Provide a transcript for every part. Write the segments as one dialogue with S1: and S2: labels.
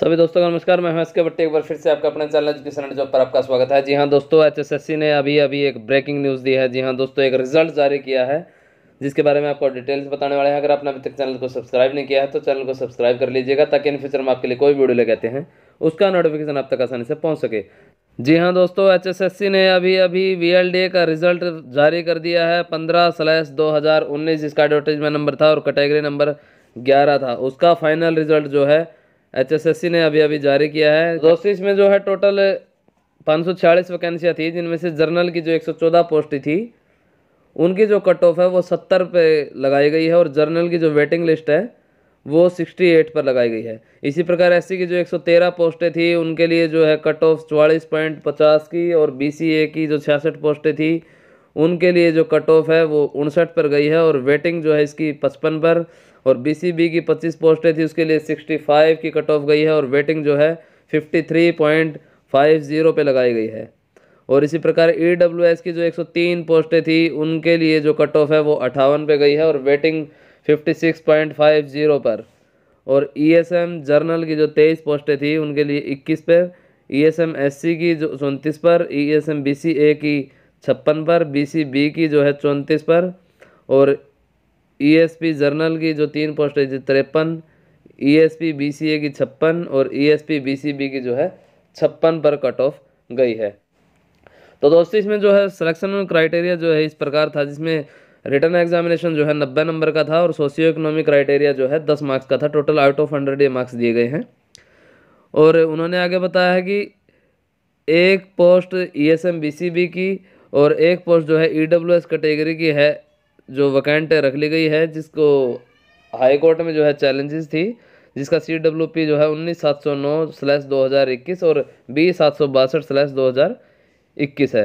S1: सभी दोस्तों का नमस्कार मैं हमेश के बट्टे एक बार फिर से आपका अपने चैनल एजुकेशन एंड जॉब पर आपका स्वागत है जी हाँ दोस्तों एचएसएससी ने अभी अभी एक ब्रेकिंग न्यूज़ दी है जी हाँ दोस्तों एक रिजल्ट जारी किया है जिसके बारे में आपको डिटेल्स बताने वाले हैं अगर आपने अभी तक चैनल को सब्सक्राइब नहीं किया है तो चैनल को सब्सक्राइब कर लीजिएगा ताकि इन फ्यूचर में आपके लिए कोई वीडियो कहते हैं उसका नोटिफिकेशन आप तक आसानी से पहुँच सके जी हाँ दोस्तों सी ने अभी अभी ए का रिजल्ट जारी कर दिया है पंद्रह स्लैश दो हज़ार उन्नीस जिसका एडवर्टाइजमेंट नंबर था और कैटेगरी नंबर ग्यारह था उसका फाइनल रिजल्ट जो है एचएसएससी ने अभी अभी जारी किया है दोस्तों इसमें जो है टोटल पाँच सौ छियालीस वैकेंसियाँ थी जिनमें से जर्नल की जो एक सौ चौदह पोस्ट थी उनकी जो कट ऑफ है वो सत्तर पे लगाई गई है और जर्नल की जो वेटिंग लिस्ट है वो सिक्सटी एट पर लगाई गई है इसी प्रकार एस की जो एक सौ तेरह पोस्टें थी उनके लिए जो है कट ऑफ चौवालीस पॉइंट पचास की और बी की जो छियासठ पोस्टें थी उनके लिए जो कट ऑफ है वो उनसठ पर गई है और वेटिंग जो है इसकी पचपन पर और बीसीबी की पच्चीस पोस्टें थी उसके लिए सिक्सटी फाइव की कट ऑफ गई है और वेटिंग जो है fifty three point five zero पर लगाई गई है और इसी प्रकार ई डब्ल्यू एस की जो एक सौ तीन पोस्टें थी उनके लिए जो कट ऑफ है वो अट्ठावन पर गई है और waiting fifty six point five zero पर और ई एस एम जर्नल की जो तेईस पोस्टें थी उनके लिए इक्कीस पर E S M S C की जो उनतीस पर E S M B C A की छप्पन पर बी की जो है चौंतीस पर और ई e जर्नल की जो तीन पोस्ट है तिरपन ईएसपी e बीसीए की छप्पन और ईएसपी e बीसीबी की जो है छप्पन पर कट ऑफ गई है तो दोस्तों इसमें जो है सिलेक्शन क्राइटेरिया जो है इस प्रकार था जिसमें रिटर्न एग्जामिनेशन जो है नब्बे नंबर का था और सोशियो इकोनॉमिक क्राइटेरिया जो है दस मार्क्स का था टोटल आउट ऑफ हंड्रेड ये मार्क्स दिए गए हैं और उन्होंने आगे बताया है कि एक post E S M B C B की और एक पोस्ट जो है ई e कैटेगरी की है जो वैकेंट रख ली गई है जिसको हाई कोर्ट में जो है चैलेंजेस थी जिसका सी डब्ल्यू पी जो है उन्नीस सात सौ नौ स्लैश दो हज़ार इक्कीस और बीस सात सौ बासठ स्लैश दो हज़ार इक्कीस है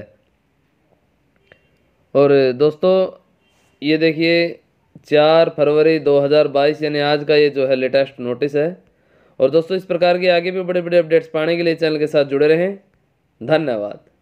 S1: और दोस्तों ये देखिए चार फरवरी दो हज़ार बाईस यानी आज का ये जो है लेटेस्ट नोटिस है और दोस्तों इस प्रकार के आगे भी बड़े बड़े अपडेट्स पाने के लिए चैनल के साथ जुड़े रहें धन्यवाद